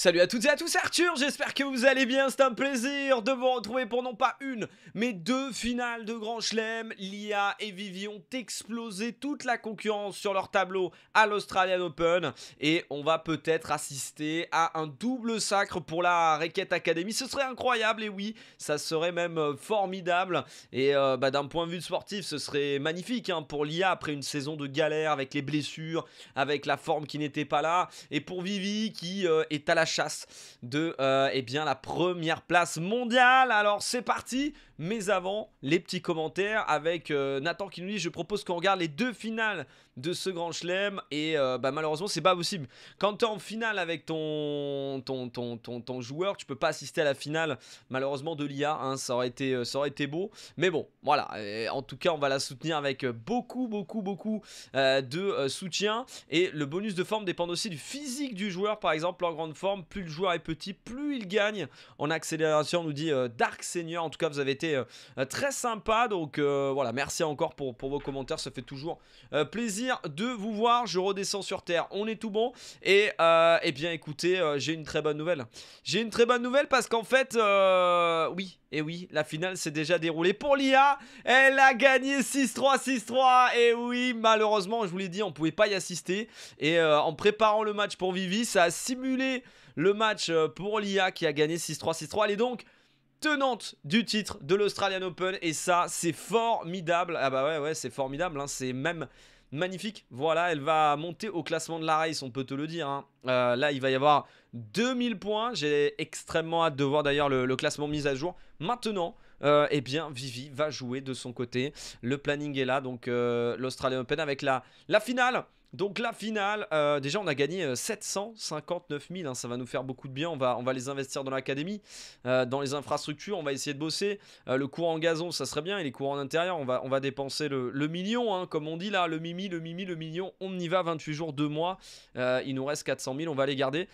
Salut à toutes et à tous, Arthur, j'espère que vous allez bien, c'est un plaisir de vous retrouver pour non pas une, mais deux finales de Grand Chelem. L'IA et Vivi ont explosé toute la concurrence sur leur tableau à l'Australian Open et on va peut-être assister à un double sacre pour la Requête Academy. Ce serait incroyable et oui, ça serait même euh, formidable et euh, bah, d'un point de vue sportif, ce serait magnifique hein, pour l'IA après une saison de galère avec les blessures, avec la forme qui n'était pas là et pour Vivi qui euh, est à la chasse de euh, eh bien, la première place mondiale. Alors c'est parti, mais avant, les petits commentaires avec euh, Nathan qui nous dit Je propose qu'on regarde les deux finales de ce grand chelem. Et euh, bah, malheureusement, c'est pas possible. Quand tu es en finale avec ton, ton, ton, ton, joueur, tu peux pas assister à la finale, malheureusement, de l'IA. Hein. ça, aurait été, euh, ça aurait été beau. Mais bon, voilà. en tout cas, on va la soutenir avec beaucoup, beaucoup, beaucoup de soutien. Et le bonus de forme dépend aussi du physique du joueur. Par exemple, en grande forme, plus le joueur est petit, plus il gagne. En accélération, on nous dit Dark Senior. En tout cas, vous avez été euh, euh, très sympa. Donc euh, voilà, merci encore pour, vos commentaires. Ça fait toujours plaisir de vous voir. Je redescends sur Terre. On est tout bon. Et eh bien écoutez, j'ai une très bonne nouvelle. J'ai une très bonne nouvelle parce qu'en fait, oui, et oui, la finale s'est déjà déroulée pour l'IA. Elle a gagné 6-3, 6-3. Et oui, malheureusement, je vous l'ai dit, on pouvait pas y assister. Et en préparant le match pour Vivi, ça a simulé le match pour l'IA qui a gagné 6-3, 6-3. allez donc tenante du titre de l'Australian Open et ça c'est formidable. Ah bah ouais ouais c'est formidable, hein. c'est même magnifique. Voilà, elle va monter au classement de la race, on peut te le dire. Hein. Euh, là, il va y avoir 2000 points. J'ai extrêmement hâte de voir d'ailleurs le, classement mis à jour. Maintenant, euh, eh bien, Vivi va jouer de son côté. Le planning est là, donc euh, l'Australian Open avec la, la finale donc la finale, euh, déjà on a gagné 759 euh, 000, hein, ça va nous faire beaucoup de bien, on va, on va les investir dans l'académie, euh, dans les infrastructures, on va essayer de bosser, le courant en gazon ça serait bien, et les cours en intérieur, on va, on va dépenser le, million, hein, comme on dit là, le mimi, le mimi, le million, on y va, 28 jours, 2 mois, il nous reste 400 000, on va les garder.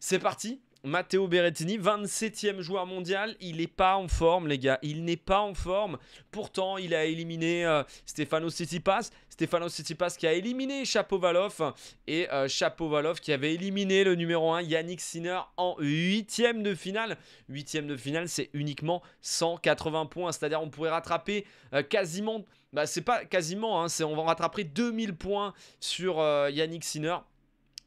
C'est parti, Matteo Berrettini, 27e joueur mondial, il n'est pas en forme les gars, il n'est pas en forme. Pourtant, il a éliminé euh, Stefano Tsitsipas, Stefano Tsitsipas qui a éliminé Chapovalov et Chapeau euh, Chapovalov qui avait éliminé le numéro 1 Yannick Sinner en 8e de finale. 8e de finale, c'est uniquement 180 points, c'est-à-dire on pourrait rattraper euh, quasiment bah c'est pas quasiment hein, on va rattraper 2000 points sur Yannick Sinner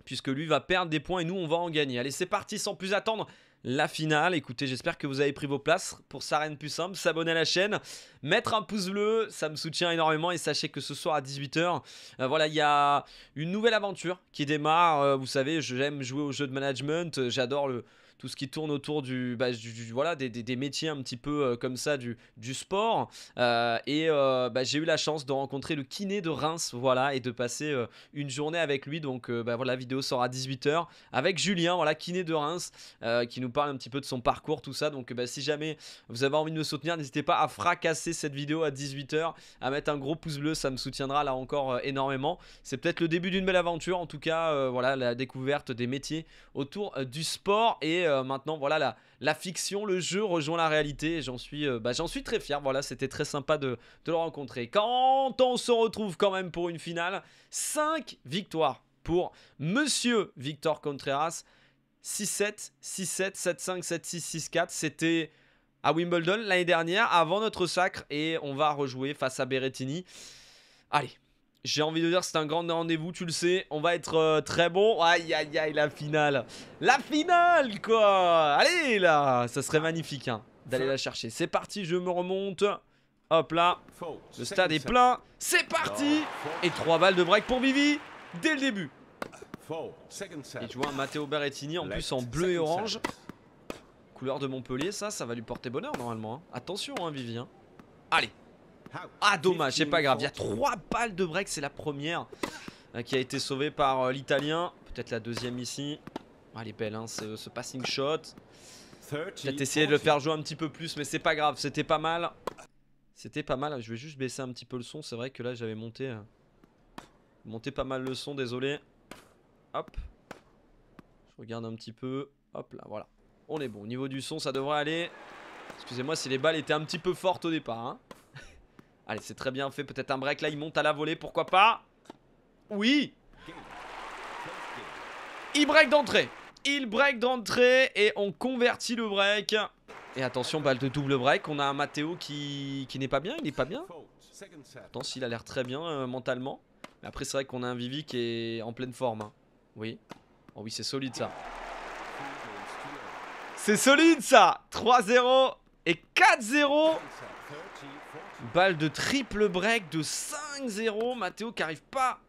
puisque lui va perdre des points et nous on va en gagner. Allez, c'est parti sans plus attendre. La finale, écoutez, j'espère que vous avez pris vos places pour rien de plus simple, s'abonner à la chaîne, mettre un pouce bleu, ça me soutient énormément et sachez que ce soir à 18h, euh, voilà, il y a une nouvelle aventure qui démarre, euh, vous savez, j'aime jouer au jeu de management, euh, j'adore le, tout ce qui tourne autour du, bah, voilà, des, métiers un petit peu euh, comme ça du, du sport. Euh, et euh, bah, j'ai eu la chance de rencontrer le kiné de Reims, voilà, et de passer une journée avec lui. Donc bah, voilà, la vidéo sort à 18h avec Julien, voilà, kiné de Reims, qui nous parle un petit peu de son parcours, tout ça. Donc si jamais vous avez envie de me soutenir, n'hésitez pas à fracasser cette vidéo à 18h, à mettre un gros pouce bleu, ça me soutiendra là encore énormément. C'est peut-être le début d'une belle aventure, en tout cas, voilà, la découverte des métiers autour du sport et euh, maintenant, voilà, la, fiction, le jeu rejoint la réalité. J'en suis, euh, bah, j'en suis très fier. Voilà, c'était très sympa de, de le rencontrer. Quand on se retrouve quand même pour une finale, 5 victoires pour Monsieur Victor Contreras. 6-7, 6-7, 7-5, 7-6, 6-4. C'était à Wimbledon l'année dernière, avant notre sacre. Et on va rejouer face à Berrettini. Allez, j'ai envie de dire c'est un grand rendez-vous, tu le sais. On va être euh, très bon. Aïe, aïe, aïe, la finale. La finale, quoi Allez, là Ça serait magnifique, hein, d'aller la chercher. C'est parti, je me remonte. Hop là. Le stade est plein. C'est parti Et trois balles de break pour Vivi, dès le début. Et tu vois, Matteo Berrettini, en plus en bleu et orange. Couleur de Montpellier, ça, ça va lui porter bonheur, normalement. Hein. Attention, hein, Vivi. Hein. Allez ah dommage, c'est pas grave. Il y a trois balles de break, c'est la première euh, qui a été sauvée par euh, l'Italien. Peut-être la deuxième ici. Ah, elle est belle hein, ce, passing shot. Peut-être de le faire jouer un petit peu plus, mais c'est pas grave, c'était pas mal. C'était pas mal, je vais juste baisser un petit peu le son, c'est vrai que là j'avais monté, euh, monté pas mal le son, désolé. Hop. Je regarde un petit peu, hop là, voilà. On est bon, au niveau du son ça devrait aller. Excusez-moi si les balles étaient un petit peu fortes au départ. Hein. Allez, c'est très bien fait. Peut-être un break là. Il monte à la volée. Pourquoi pas Oui Il break d'entrée. Il break d'entrée et on convertit le break. Et attention, balle de double break. On a un Matteo qui, n'est pas bien. Il n'est pas bien. Pourtant, s'il a l'air très bien euh, mentalement. après, c'est vrai qu'on a un Vivi qui est en pleine forme. Hein. Oui. Oh oui, c'est solide ça. C'est solide ça 3-0 et 4-0 Balle de triple break de 5-0. Matteo qui n'arrive pas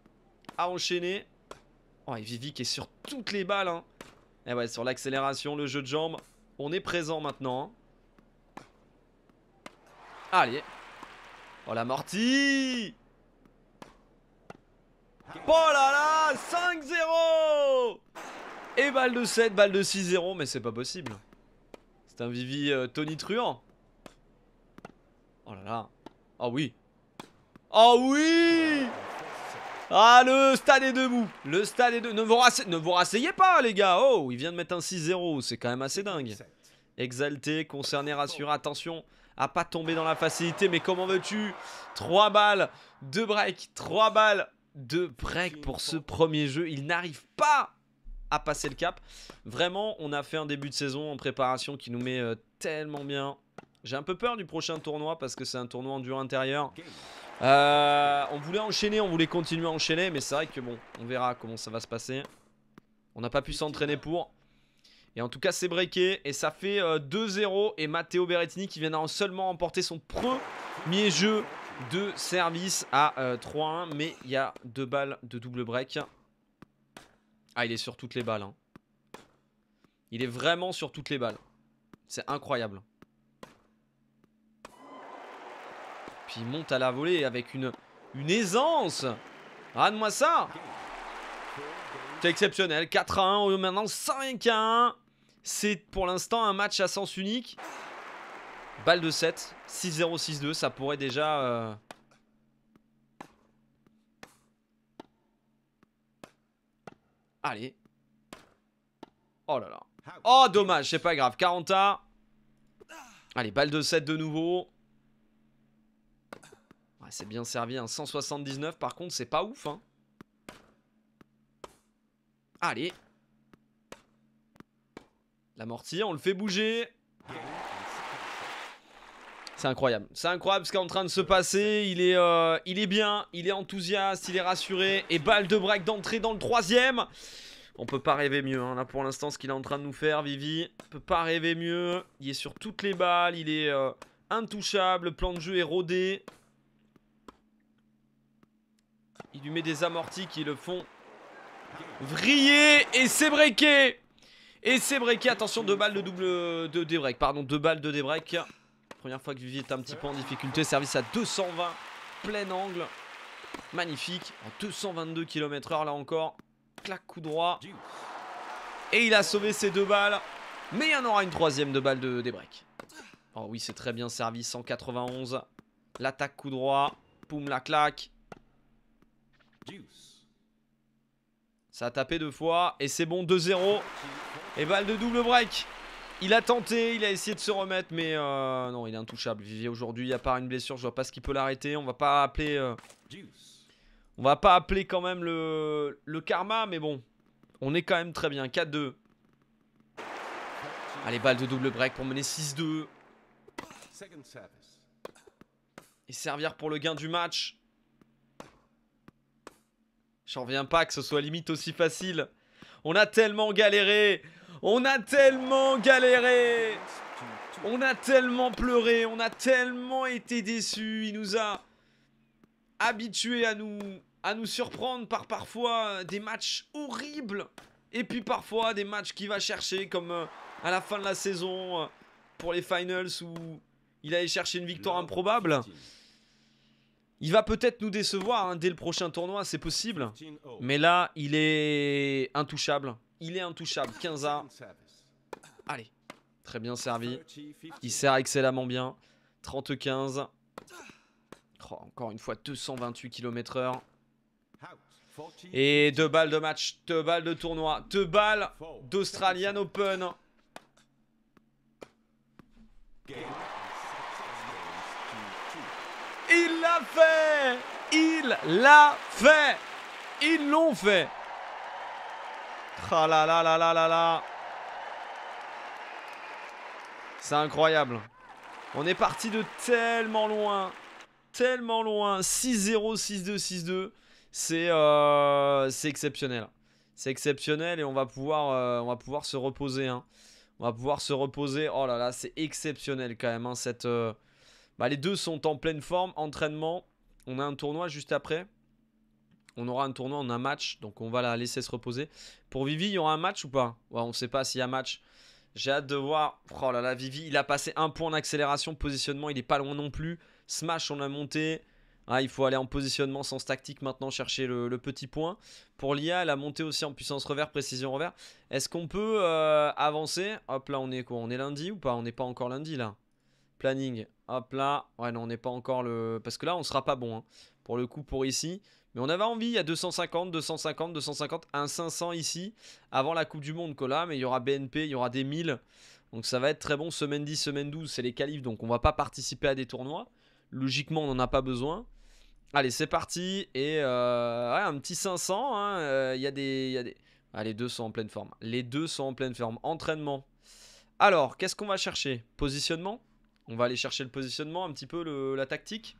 à enchaîner. Oh, et Vivi qui est sur toutes les balles. Hein. Et eh ouais, sur l'accélération, le jeu de jambes. On est présent maintenant. Allez. Oh, la mortie Oh là là 5-0 Et balle de 7, balle de 6-0. Mais c'est pas possible. C'est un Vivi euh, Tony Truant. Oh là là. Oh oui. Oh oui Ah, le stade est debout. Le stade est debout. Ne vous, ne vous rasseyez pas, les gars. Oh, il vient de mettre un 6-0. C'est quand même assez dingue. Exalté, concerné, rassuré. Attention à pas tomber dans la facilité. Mais comment veux-tu 3 balles, de break. 3 balles, de break pour ce premier jeu. Il n'arrive pas à passer le cap. Vraiment, on a fait un début de saison en préparation qui nous met euh, tellement bien. J'ai un peu peur du prochain tournoi parce que c'est un tournoi en dur intérieur. Euh, on voulait enchaîner, on voulait continuer à enchaîner, mais c'est vrai que bon, on verra comment ça va se passer. On n'a pas pu s'entraîner pour. Et en tout cas, c'est breaké et ça fait 2-0. Euh, et Matteo Berrettini qui vient seulement emporter son premier jeu de service à 3-1. Mais il y a deux balles de double break. Ah, il est sur toutes les balles. Hein. Il est vraiment sur toutes les balles. C'est incroyable. Puis il monte à la volée avec une, une aisance. Rade-moi ça. C'est exceptionnel. 4 à 1, maintenant 5 1. C'est pour l'instant un match à sens unique. Balle de 7, 6-0, 6-2. Ça pourrait déjà... Euh, Allez. Oh là là. Oh, dommage, c'est pas grave. 40 A. Allez, balle de 7 de nouveau. Ouais, c'est bien servi. un hein. 179, par contre, c'est pas ouf. Hein. Allez. L'amorti, on le fait bouger. C'est incroyable. C'est incroyable ce qui est en train de se passer. Il est, euh, il est bien, il est enthousiaste, il est rassuré. Et balle de break d'entrée dans le troisième. On peut pas rêver mieux. Hein. Là, pour l'instant, ce qu'il est en train de nous faire, Vivi, on peut pas rêver mieux. Il est sur toutes les balles. Il est euh, intouchable. plan de jeu est rodé. Il lui met des amortis qui le font vriller. Et c'est breaké. Et c'est breaké. Attention, deux balles de double de débreak. Pardon, deux balles de débreak. Première fois que Vivi est un petit peu en difficulté. Service à 220, plein angle. Magnifique. En 222 km h là encore. Clac, coup droit. Et il a sauvé ses deux balles. Mais il y en aura une troisième de balle de, des breaks. Oh oui, c'est très bien servi. 191. L'attaque coup droit. Poum, la claque. Ça a tapé deux fois. Et c'est bon, 2-0. Et balle de double break. Il a tenté, il a essayé de se remettre, mais euh, non, il est intouchable. Vivier aujourd'hui, à part une blessure, je vois pas ce qui peut l'arrêter. On va pas appeler. Euh, on va pas appeler quand même le, karma, mais bon. On est quand même très bien. 4-2. Allez, balle de double break pour mener 6-2. Et servir pour le gain du match. J'en reviens pas que ce soit limite aussi facile. On a tellement galéré. On a tellement galéré On a tellement pleuré On a tellement été déçus Il nous a habitués à nous, à nous surprendre par parfois euh, des matchs horribles et puis parfois des matchs qu'il va chercher comme euh, à la fin de la saison euh, pour les finals où il allait chercher une victoire improbable. Il va peut-être nous décevoir hein, dès le prochain tournoi, c'est possible. Oh. Mais là, il est intouchable. Il est intouchable. 15 à. Allez. Très bien servi. Il sert excellemment bien. 35 encore une fois, 228 km h Et deux balles de match, deux balles de tournoi, deux balles d'Australian Open. Il l'a fait Il l'a fait Ils l'ont fait Oh là là là là là C'est incroyable. On est parti de tellement loin. Tellement loin. 6-0, 6-2, 6-2. C'est exceptionnel. C'est exceptionnel et on va pouvoir, euh, on va pouvoir se reposer. Hein. On va pouvoir se reposer. Oh là là, c'est exceptionnel quand même. Hein, euh, bah, les deux sont en pleine forme. Entraînement. On a un tournoi juste après on aura un tournoi, on un match, donc on va la laisser se reposer. Pour Vivi, il y aura un match ou pas On ne sait pas s'il y a match. J'ai hâte de voir. Oh là là, Vivi, il a passé un point en accélération, positionnement, il n'est pas loin non plus. Smash, on a monté. Ah, il faut aller en positionnement, sens tactique maintenant, chercher le, petit point. Pour l'IA, elle a monté aussi en puissance revers, précision revers. Est-ce qu'on peut euh, avancer Hop là, on est quoi On est lundi ou pas On n'est pas encore lundi là. Planning. Hop là. Ouais, non, on n'est pas encore le. Parce que là, on sera pas bon. Hein. Pour le coup, pour ici. Mais on avait envie il y a 250, 250, 250, un 500 ici, avant la Coupe du Monde, Cola. Mais il y aura BNP, il y aura des 1000. Donc ça va être très bon, semaine 10, semaine 12, c'est les qualifs. Donc on va pas participer à des tournois. Logiquement, on n'en a pas besoin. Allez, c'est parti. Et euh, un petit 500. Hein, euh, il y, a des. Ah, les deux sont en pleine forme. Les deux sont en pleine forme. Entraînement. Alors, qu'est-ce qu'on va chercher Positionnement. On va aller chercher le positionnement, un petit peu la tactique.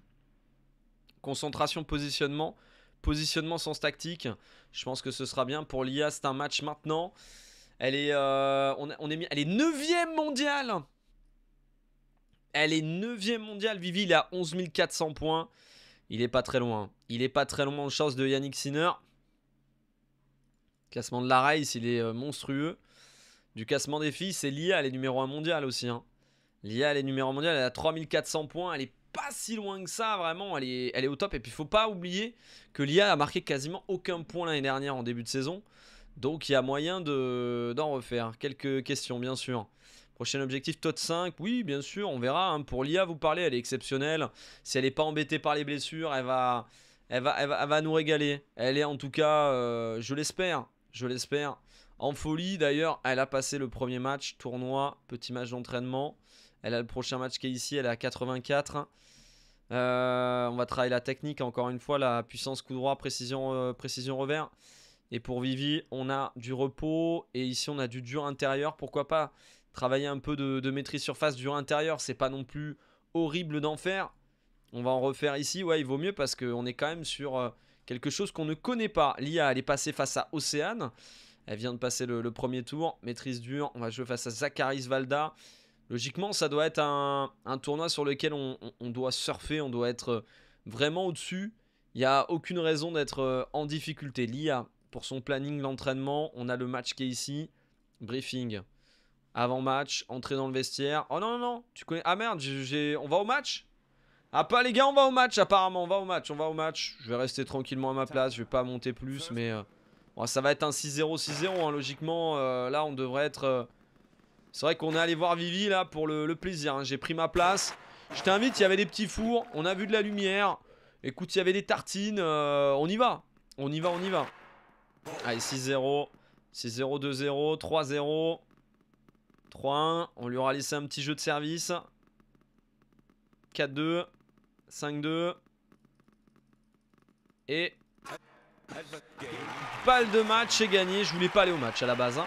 Concentration, positionnement positionnement, sens tactique. Je pense que ce sera bien pour l'IA. C'est un match maintenant. Elle est, euh, on, elle est 9ème mondiale. Elle est 9ème mondiale. Vivi, il a à 11 400 points. Il est pas très loin. Il est pas très loin en chance de Yannick Sinner. Classement de la race, il est euh, monstrueux. Du classement des filles, c'est l'IA, elle est numéro 1 mondiale aussi. Hein. L'IA, elle est numéro mondial, elle a 3400 points, elle est pas si loin que ça, vraiment, elle est, au top. Et puis, il faut pas oublier que l'IA a marqué quasiment aucun point l'année dernière en début de saison. Donc, il y a moyen d'en refaire. Quelques questions, bien sûr. Prochain objectif, tot 5. Oui, bien sûr, on verra. Hein. Pour l'IA, vous parlez, elle est exceptionnelle. Si elle n'est pas embêtée par les blessures, elle va, elle va, elle va, nous régaler. Elle est en tout cas, euh, je l'espère, je l'espère, en folie, d'ailleurs, elle a passé le premier match, tournoi, petit match d'entraînement. Elle a le prochain match qui est ici, elle est à 84. Euh, on va travailler la technique, encore une fois, la puissance coup droit, précision, euh, précision revers. Et pour Vivi, on a du repos et ici on a du dur intérieur. Pourquoi pas travailler un peu de, maîtrise surface, dur intérieur C'est pas non plus horrible d'en faire. On va en refaire ici. Ouais, il vaut mieux parce qu'on est quand même sur euh, quelque chose qu'on ne connaît pas. L'IA, elle est passée face à Océane. Elle vient de passer le, premier tour. Maîtrise dure. On va jouer face à Zacharis Valda. Logiquement, ça doit être un, tournoi sur lequel on, doit surfer. On doit être euh, vraiment au-dessus. Il n'y a aucune raison d'être euh, en difficulté. L'IA, pour son planning, l'entraînement, on a le match qui est ici. Briefing. Avant match, entrée dans le vestiaire. Oh non, non, non. Tu connais. Ah merde, on va au match ah pas les gars, on va au match apparemment, on va au match, on va au match. Je vais rester tranquillement à ma place, je vais pas monter plus, mais euh, ça va être un 6-0, 6-0, hein, logiquement. Euh, là, on devrait être... Euh, c'est vrai qu'on est allé voir Vivi, là, pour le, plaisir. Hein. J'ai pris ma place. Je t'invite, il y avait des petits fours. On a vu de la lumière. Écoute, il y avait des tartines. Euh, on y va. On y va, on y va. Allez, 6-0. 6-0, 2-0, 3-0. 3-1. On lui aura laissé un petit jeu de service. 4-2. 5-2. Et pas de match et gagné. Je voulais pas aller au match à la base. Hein.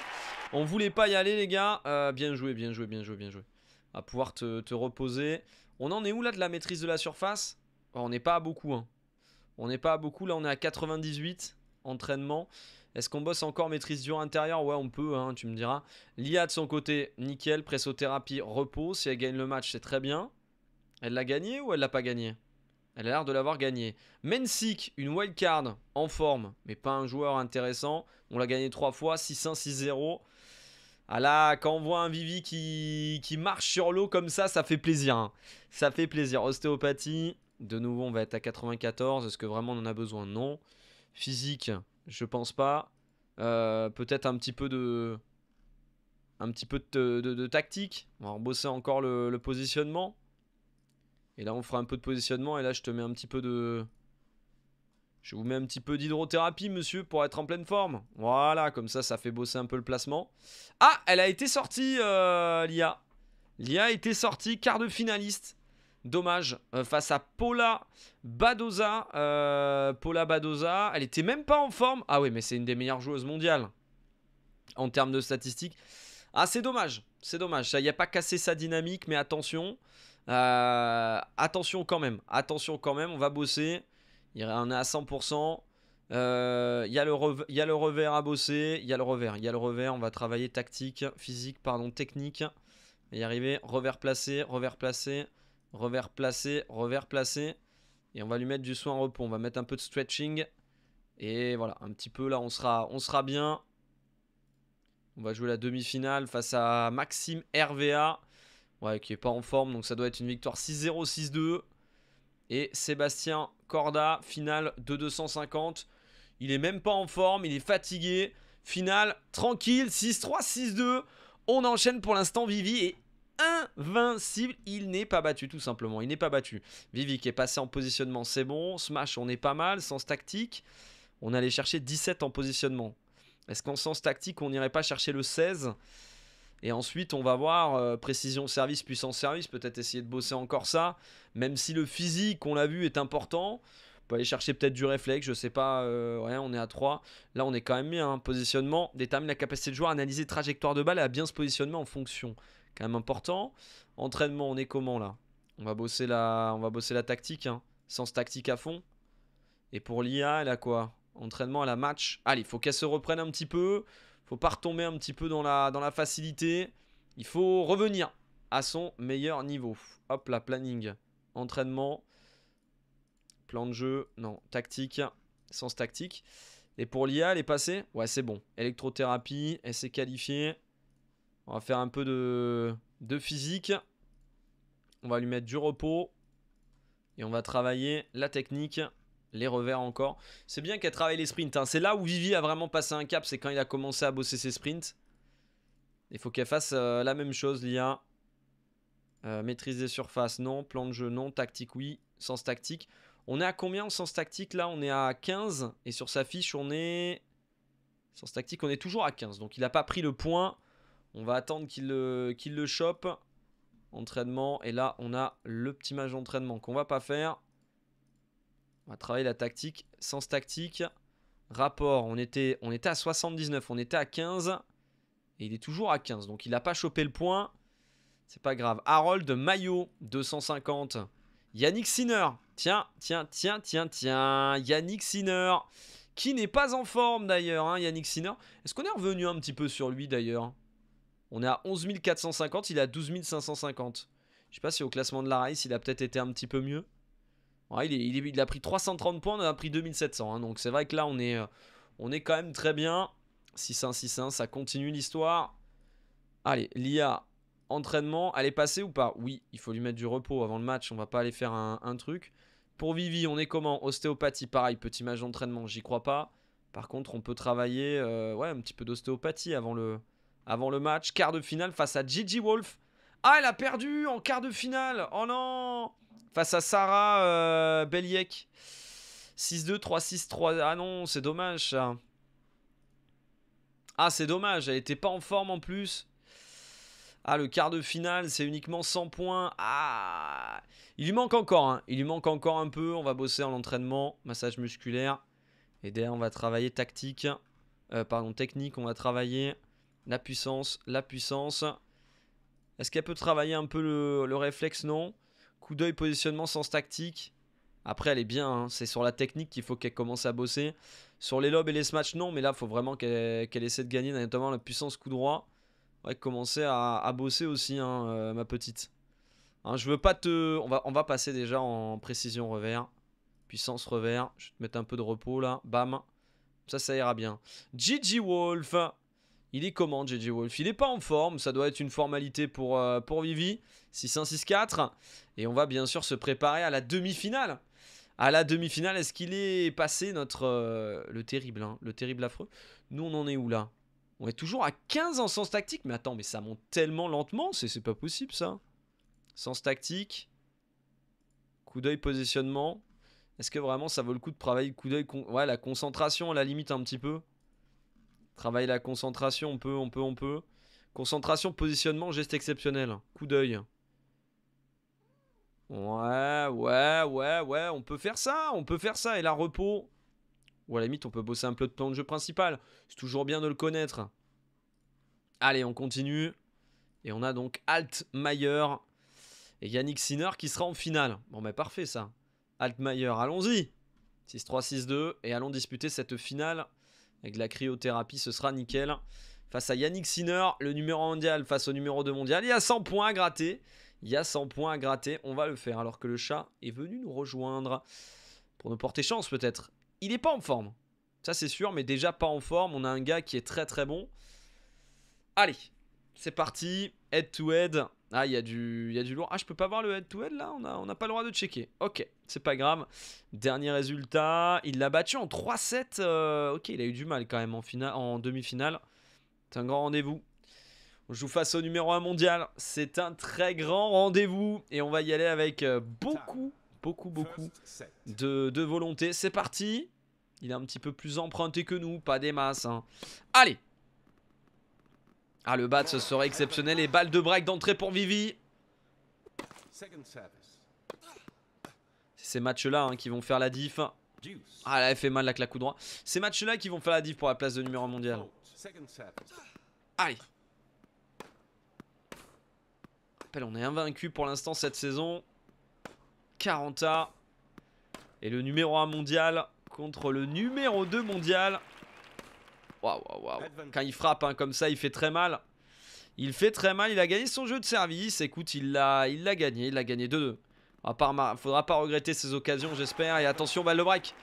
On voulait pas y aller, les gars. Euh, bien joué, bien joué, bien joué, bien joué. À pouvoir te, reposer. On en est où là de la maîtrise de la surface oh, On n'est pas à beaucoup. Hein. On n'est pas à beaucoup. Là, on est à 98. Entraînement. Est-ce qu'on bosse encore maîtrise du intérieur Ouais, on peut, hein, tu me diras. L'IA de son côté, nickel. Pressothérapie, repos. Si elle gagne le match, c'est très bien. Elle l'a gagné ou elle l'a pas gagné elle a l'air de l'avoir gagné. Mensik, une wildcard en forme, mais pas un joueur intéressant. On l'a gagné trois fois, 6-1, 6-0. Ah là, quand on voit un Vivi qui, marche sur l'eau comme ça, ça fait plaisir. Hein. Ça fait plaisir. Ostéopathie, de nouveau, on va être à 94. Est-ce que vraiment on en a besoin Non. Physique, je pense pas. Euh, peut-être un petit peu de... Un petit peu de, tactique. On va rebosser encore le positionnement. Et là, on fera un peu de positionnement. Et là, je te mets un petit peu de... Je vous mets un petit peu d'hydrothérapie, monsieur, pour être en pleine forme. Voilà, comme ça, ça fait bosser un peu le placement. Ah, elle a été sortie, euh, l'IA. L'IA a été sortie, quart de finaliste. Dommage, euh, face à Paula Badoza. Euh, Paula Badoza, elle était même pas en forme. Ah oui, mais c'est une des meilleures joueuses mondiales en termes de statistiques. Ah, c'est dommage, c'est dommage. Ça n'y a pas cassé sa dynamique, mais attention. Euh, attention quand même, attention quand même, on va bosser. Il, on est à 100%. Euh, il y, a le revers à bosser, il y a le revers, il y a le revers, on va travailler tactique, physique, pardon, technique. Y arriver, revers placé, revers placé, revers placé, revers placé. Et on va lui mettre du soin en repos, on va mettre un peu de stretching. Et voilà, un petit peu là, on sera, on sera bien. On va jouer la demi-finale face à Maxime RVA. Ouais, qui est pas en forme, donc ça doit être une victoire 6-0, 6-2. Et Sébastien Corda, finale de 250. Il est même pas en forme, il est fatigué. Finale, tranquille, 6-3, 6-2. On enchaîne pour l'instant Vivi est invincible. Il n'est pas battu tout simplement, il n'est pas battu. Vivi qui est passé en positionnement, c'est bon. Smash, on est pas mal, sens tactique. On allait chercher 17 en positionnement. Est-ce qu'en sens tactique, on n'irait pas chercher le 16 et ensuite, on va voir euh, précision service, puissance service, peut-être essayer de bosser encore ça, même si le physique, on l'a vu, est important. On peut aller chercher peut-être du réflexe, je sais pas, euh, on est à 3. Là, on est quand même bien. Hein. Positionnement, détermine la capacité de joueur, analyser trajectoire de balle et à bien se positionner en fonction. Quand même important. Entraînement, on est comment là on va, bosser la, on va bosser la tactique, hein. sens tactique à fond. Et pour l'IA, elle a quoi Entraînement, à la match. Allez, il faut qu'elle se reprenne un petit peu faut pas retomber un petit peu dans la, dans la facilité. Il faut revenir à son meilleur niveau. Hop la planning, entraînement, plan de jeu, non, tactique, sens tactique. Et pour l'IA, elle est passée Ouais, c'est bon. Électrothérapie, elle s'est qualifiée. On va faire un peu de, de physique. On va lui mettre du repos. Et on va travailler la technique les revers encore. C'est bien qu'elle travaille les sprints. Hein. C'est là où Vivi a vraiment passé un cap, c'est quand il a commencé à bosser ses sprints. Il faut qu'elle fasse euh, la même chose, l'IA. Euh, maîtrise des surfaces, non. Plan de jeu, non. Tactique, oui. Sens tactique. On est à combien en sens tactique là On est à 15. Et sur sa fiche, on est. Sens tactique, on est toujours à 15. Donc il n'a pas pris le point. On va attendre qu'il le, le chope. Entraînement. Et là, on a le petit match d'entraînement qu'on va pas faire. On va travailler la tactique. Sens tactique. Rapport, on était, on était à 79, on était à 15. Et il est toujours à 15, donc il n'a pas chopé le point. C'est pas grave. Harold Maillot, 250. Yannick Sinner. Tiens, tiens, tiens, tiens, tiens. Yannick Sinner. Qui n'est pas en forme d'ailleurs, hein, Yannick Sinner. Est-ce qu'on est revenu un petit peu sur lui d'ailleurs On est à 11 450, il est à 12 550. Je sais pas si au classement de la race, il a peut-être été un petit peu mieux il, a pris 330 points, on a pris 2700. Hein. donc c'est vrai que là, on est, euh, on est quand même très bien. 6-1, 6-1, ça continue l'histoire. Allez, l'IA, entraînement, elle est passée ou pas Oui, il faut lui mettre du repos avant le match, on va pas aller faire un, truc. Pour Vivi, on est comment Ostéopathie, pareil, petit match d'entraînement, j'y crois pas. Par contre, on peut travailler euh, ouais, un petit peu d'ostéopathie avant le, avant le match. Quart de finale face à Gigi Wolf. Ah, elle a perdu en quart de finale. Oh non Face à Sarah euh, 6-2, 3-6, 3. Ah non, c'est dommage Ah, c'est dommage. Elle était pas en forme en plus. Ah, le quart de finale, c'est uniquement 100 points. Ah Il lui manque encore. Hein. Il lui manque encore un peu. On va bosser en entraînement. Massage musculaire. Et derrière, on va travailler tactique. Euh, pardon, technique. On va travailler la puissance. La puissance. Est-ce qu'elle peut travailler un peu le, réflexe Non. Coup d'œil, positionnement, sens tactique. Après, elle est bien. Hein. C'est sur la technique qu'il faut qu'elle commence à bosser. Sur les lobes et les smash, non. Mais là, il faut vraiment qu'elle essaie de gagner, notamment la puissance coup droit. Ouais, commencer à, bosser aussi, hein, euh, ma petite. Hein, je veux pas te... On va, on va passer déjà en précision revers. Puissance revers. Je vais te mettre un peu de repos, là. Bam. Ça, ça ira bien. Gigi Wolf il est comment JJ Wolf Il n'est pas en forme, ça doit être une formalité pour, euh, pour Vivi. 6-1-6-4. Et on va bien sûr se préparer à la demi-finale. À la demi-finale, est-ce qu'il est passé notre... Euh, le terrible, hein, le terrible affreux Nous, on en est où là On est toujours à 15 en sens tactique. Mais attends, mais ça monte tellement lentement, c'est pas possible ça. Sens tactique. Coup d'œil positionnement. Est-ce que vraiment ça vaut le coup de travailler coup d'œil Ouais, la concentration à la limite un petit peu. Travaille la concentration, on peut, on peut, on peut. Concentration, positionnement, geste exceptionnel. Coup d'œil. Ouais, ouais, ouais, ouais, on peut faire ça, on peut faire ça. Et la repos. Ou à la limite, on peut bosser un peu de plan de jeu principal. C'est toujours bien de le connaître. Allez, on continue. Et on a donc Altmaier et Yannick Sinner qui sera en finale. Bon, mais ben, parfait ça. Altmaier, allons-y. 6-3, 6-2. Et allons disputer cette finale avec la cryothérapie, ce sera nickel. Face à Yannick Sinner, le numéro mondial face au numéro 2 mondial. Il y a 100 points à gratter. Il y a 100 points à gratter. On va le faire alors que le chat est venu nous rejoindre. Pour nous porter chance peut-être. Il n'est pas en forme. Ça c'est sûr, mais déjà pas en forme. On a un gars qui est très très bon. Allez, c'est parti. Head to head. Ah, il y, a du, y a du lourd. Ah, je peux pas voir le head-to-head là On n'a on a pas le droit de checker. Ok, c'est pas grave. Dernier résultat. Il l'a battu en 3-7. Euh, ok, il a eu du mal quand même en, en demi-finale. C'est un grand rendez-vous. On joue face au numéro 1 mondial. C'est un très grand rendez-vous. Et on va y aller avec euh, beaucoup, beaucoup, beaucoup de, de volonté. C'est parti. Il est un petit peu plus emprunté que nous. Pas des masses. Hein. Allez ah, le bat, ce serait exceptionnel. Et balle de break d'entrée pour Vivi. C'est ces matchs-là hein, qui vont faire la diff. Ah, là, elle fait mal la claque coup droit. Ces matchs-là qui vont faire la diff pour la place de numéro 1 mondial. Allez. on est invaincu pour l'instant cette saison. 40 A. Et le numéro 1 mondial contre le numéro 2 mondial. Waouh, waouh, waouh. Quand il frappe hein, comme ça, il fait très mal. Il fait très mal. Il a gagné son jeu de service. Écoute, il l'a il gagné. Il l'a gagné 2-2. Il faudra pas regretter ces occasions, j'espère. Et attention, balle de break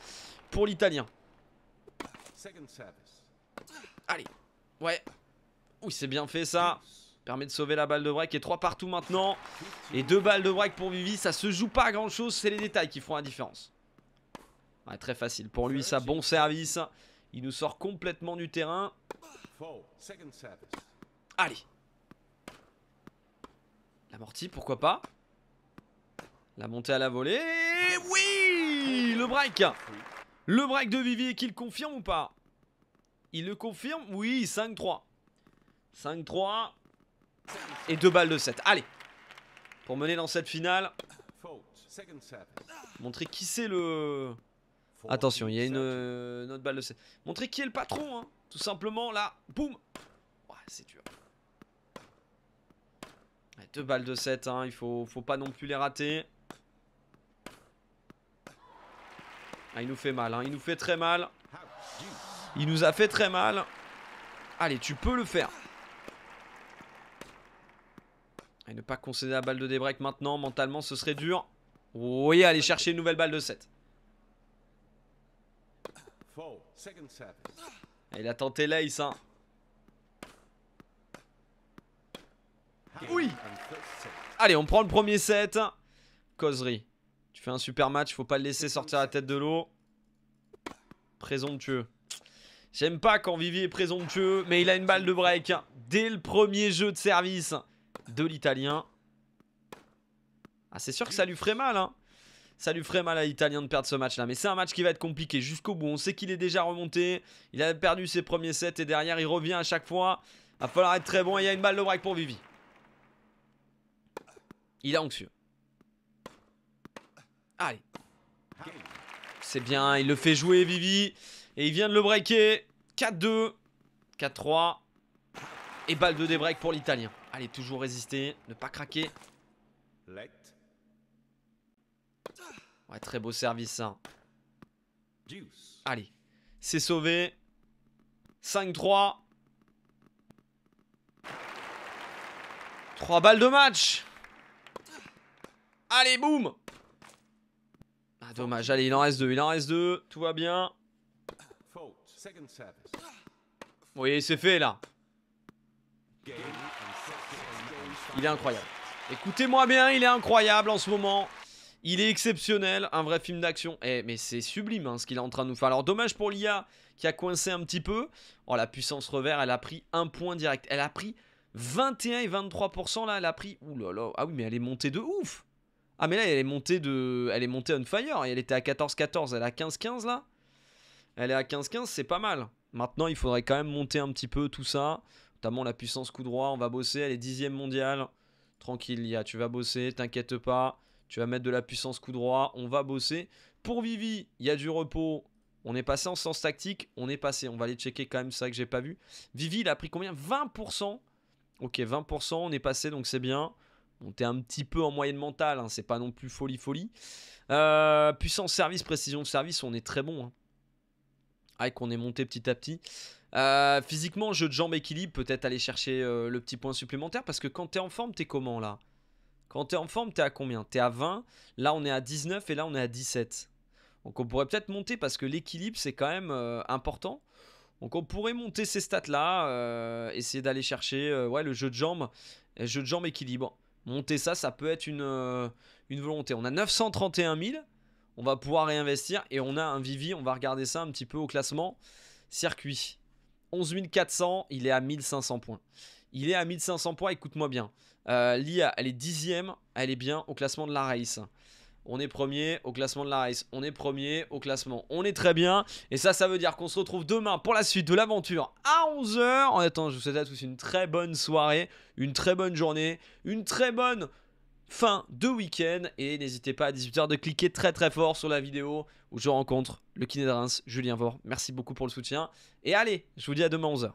pour l'Italien. Allez. Ouais. Oui c'est bien fait ça. Permet de sauver la balle de break. Et 3 partout maintenant. Et 2 balles de break pour Vivi. Ça se joue pas à grand chose. C'est les détails qui font la différence. Ouais, très facile pour lui ça. Bon service. Il nous sort complètement du terrain. Allez L'amorti, pourquoi pas La montée à la volée. Oui Le break Le break de Vivier qu'il confirme ou pas Il le confirme Oui, 5-3. 5-3. Et deux balles de 7. Allez Pour mener dans cette finale. Montrer qui c'est le... Attention, il y a euh, une, autre balle de... Montrez qui est le patron, hein. tout simplement, là. Boum c'est dur. deux balles de 7, hein, il faut, faut pas non plus les rater. Ah, il nous fait mal, hein. il nous fait très mal. Il nous a fait très mal. Allez, tu peux le faire. Et ne pas concéder la balle de débreak maintenant, mentalement, ce serait dur. Oui, allez chercher une nouvelle balle de 7 il a tenté l'ace, hein. Oui Allez, on prend le premier set. Causerie. Tu fais un super match, faut pas le laisser sortir la tête de l'eau. Présomptueux. J'aime pas quand Vivi est présomptueux, mais il a une balle de break. Dès le premier jeu de service de l'Italien. Ah, c'est sûr que ça lui ferait mal, hein ça lui ferait mal à l'Italien de perdre ce match-là. Mais c'est un match qui va être compliqué jusqu'au bout. On sait qu'il est déjà remonté. Il a perdu ses premiers sets et derrière, il revient à chaque fois. va falloir être très bon. il y a une balle de break pour Vivi. Il est anxieux. Allez. C'est bien, il le fait jouer, Vivi. Et il vient de le breaker. 4-2, 4-3. Et balle de débreak pour l'Italien. Allez, toujours résister, ne pas craquer. Let. Ouais, très beau service, ça. Hein. Allez, c'est sauvé. 5-3. 3 balles de match. Allez, boum Ah, dommage. Allez, il en reste 2. il en reste 2. Tout va bien. Vous voyez c'est fait, là. Il est incroyable. Écoutez-moi bien, il est incroyable en ce moment. Il est exceptionnel, un vrai film d'action. Eh, mais c'est sublime hein, ce qu'il est en train de nous faire. Alors, dommage pour l'IA qui a coincé un petit peu. Oh, la puissance revers, elle a pris un point direct. Elle a pris 21 et 23% là, elle a pris. Ouh là ah oui, mais elle est montée de ouf. Ah, mais là, elle est montée de. Elle est montée on fire. Elle était à 14-14, elle est à 15-15 là. Elle est à 15-15, c'est pas mal. Maintenant, il faudrait quand même monter un petit peu tout ça. Notamment la puissance coup droit, on va bosser. Elle est dixième mondiale. Tranquille, Lia, tu vas bosser, t'inquiète pas. Tu vas mettre de la puissance coup droit, on va bosser. Pour Vivi, il y a du repos. On est passé en sens tactique, on est passé. On va aller checker quand même, ça que j'ai pas vu. Vivi, il a pris combien 20% Ok, 20%, on est passé, donc c'est bien. On es un petit peu en moyenne mentale, hein, c'est pas non plus folie folie. Euh, puissance service, précision de service, on est très bon. Hein. Avec, on qu'on est monté petit à petit. Euh, physiquement, jeu de jambes équilibre, peut-être aller chercher euh, le petit point supplémentaire parce que quand t'es en forme, t'es comment là quand tu es en forme, tu es à combien Tu es à 20, là on est à 19 et là on est à 17. Donc on pourrait peut-être monter parce que l'équilibre c'est quand même euh, important. Donc on pourrait monter ces stats-là, euh, essayer d'aller chercher euh, ouais, le jeu de jambes, jeu de jambes équilibre. Monter ça, ça peut être une, une volonté. On a 931 000, on va pouvoir réinvestir et on a un Vivi, on va regarder ça un petit peu au classement. Circuit, 11 400, il est à 1500 points. Il est à 1500 points, écoute-moi bien. Euh, L'IA, elle est dixième, elle est bien au classement de la race. On est premier au classement de la race. On est premier au classement. On est très bien. Et ça, ça veut dire qu'on se retrouve demain pour la suite de l'aventure à 11h. En attendant, je vous souhaite à tous une très bonne soirée, une très bonne journée, une très bonne fin de week-end. Et n'hésitez pas à 18h de cliquer très très fort sur la vidéo où je rencontre le kiné de Reims, Julien Vore. Merci beaucoup pour le soutien. Et allez, je vous dis à demain 11h.